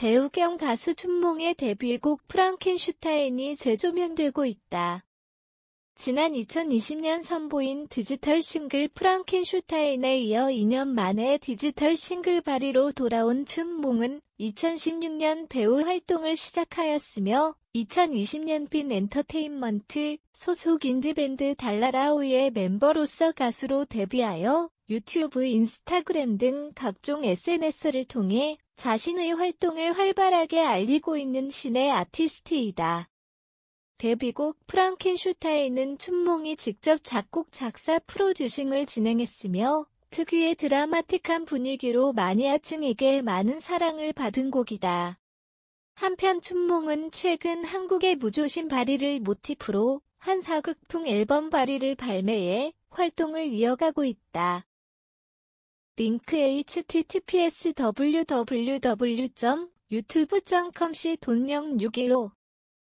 배우 겸 가수 춘몽의 데뷔곡 프랑켄슈타인이 재조명되고 있다. 지난 2020년 선보인 디지털 싱글 프랑켄슈타인에 이어 2년 만에 디지털 싱글 발의로 돌아온 춘몽은 2016년 배우 활동을 시작하였으며 2020년 빈 엔터테인먼트 소속 인디밴드 달라라우의 멤버로서 가수로 데뷔하여 유튜브, 인스타그램 등 각종 SNS를 통해 자신의 활동을 활발하게 알리고 있는 신의 아티스트이다. 데뷔곡 프랑켄슈타인은 춘몽이 직접 작곡, 작사, 프로듀싱을 진행했으며 특유의 드라마틱한 분위기로 마니아층에게 많은 사랑을 받은 곡이다. 한편 춘몽은 최근 한국의 무조신 발휘를 모티프로 한 사극풍 앨범 발휘를 발매해 활동을 이어가고 있다. 링크 https www.youtube.com/돈령615